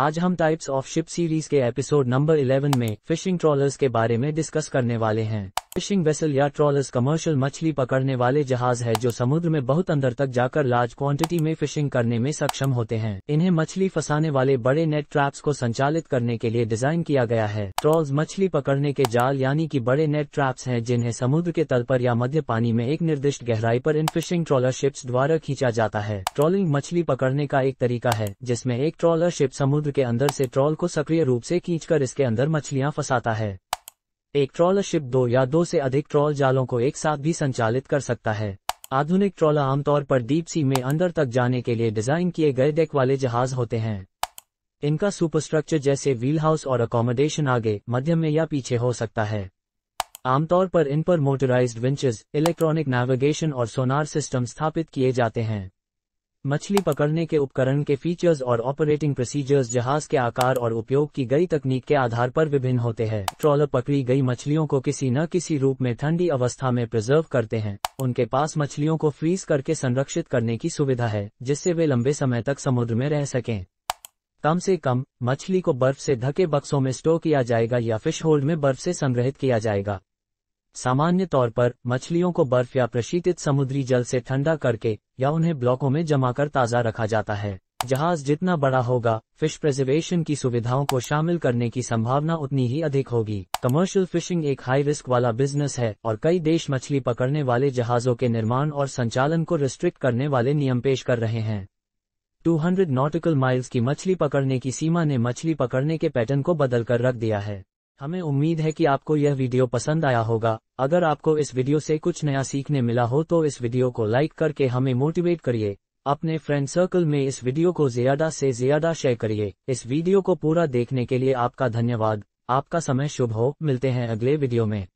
आज हम types of ship series के एपिसोड नंबर 11 में फिशिंग ट्रॉलर्स के बारे में डिस्कस करने वाले हैं फिशिंग वेसल या ट्रॉलर्स कमर्शियल मछली पकड़ने वाले जहाज है जो समुद्र में बहुत अंदर तक जाकर लार्ज क्वांटिटी में फिशिंग करने में सक्षम होते हैं इन्हें मछली फंसाने वाले बड़े नेट ट्रैप्स को संचालित करने के लिए डिजाइन किया गया है ट्रॉल्स मछली पकड़ने के जाल यानी कि बड़े नेट ट्रैप्स हैं जिन्हें समुद्र के तल पर या मध्य पानी में एक निर्दिष्ट गहराई पर इन फिशिंग ट्रॉलर शिप्स द्वारा खींचा जाता है ट्रॉलिंग मछली पकड़ने का एक तरीका है जिसमे एक ट्रॉलर शिप समुद्र के अंदर ऐसी ट्रॉल को सक्रिय रूप ऐसी खींच इसके अंदर मछलियाँ फंसाता है एक ट्रॉलर शिप दो या दो से अधिक ट्रॉल जालों को एक साथ भी संचालित कर सकता है आधुनिक ट्रॉलर आमतौर पर डीप सी में अंदर तक जाने के लिए डिजाइन किए गए डेक वाले जहाज होते हैं इनका सुपरस्ट्रक्चर जैसे व्हील हाउस और अकोमोडेशन आगे मध्यम में या पीछे हो सकता है आमतौर पर इन पर मोटराइज्ड विंचेस इलेक्ट्रॉनिक नेविगेशन और सोनार सिस्टम स्थापित किए जाते हैं मछली पकड़ने के उपकरण के फीचर्स और ऑपरेटिंग प्रोसीजर्स जहाज के आकार और उपयोग की गई तकनीक के आधार पर विभिन्न होते हैं ट्रॉलर पकड़ी गई मछलियों को किसी न किसी रूप में ठंडी अवस्था में प्रिजर्व करते हैं उनके पास मछलियों को फ्रीज करके संरक्षित करने की सुविधा है जिससे वे लंबे समय तक समुद्र में रह सकें कम से कम मछली को बर्फ से ढके बक्सों में स्टोर किया जाएगा या फिश होल्ड में बर्फ से संग्रहित किया जाएगा सामान्य तौर पर मछलियों को बर्फ या प्रशीतित समुद्री जल से ठंडा करके या उन्हें ब्लॉकों में जमा कर ताज़ा रखा जाता है जहाज जितना बड़ा होगा फिश प्रिजर्वेशन की सुविधाओं को शामिल करने की संभावना उतनी ही अधिक होगी कमर्शियल फिशिंग एक हाई रिस्क वाला बिजनेस है और कई देश मछली पकड़ने वाले जहाजों के निर्माण और संचालन को रिस्ट्रिक्ट करने वाले नियम पेश कर रहे हैं 200 नॉटिकल माइल्स की मछली पकड़ने की सीमा ने मछली पकड़ने के पैटर्न को बदल कर रख दिया है हमें उम्मीद है कि आपको यह वीडियो पसंद आया होगा अगर आपको इस वीडियो से कुछ नया सीखने मिला हो तो इस वीडियो को लाइक करके हमें मोटिवेट करिए अपने फ्रेंड सर्कल में इस वीडियो को ज्यादा से ज्यादा शेयर करिए इस वीडियो को पूरा देखने के लिए आपका धन्यवाद आपका समय शुभ हो मिलते हैं अगले वीडियो में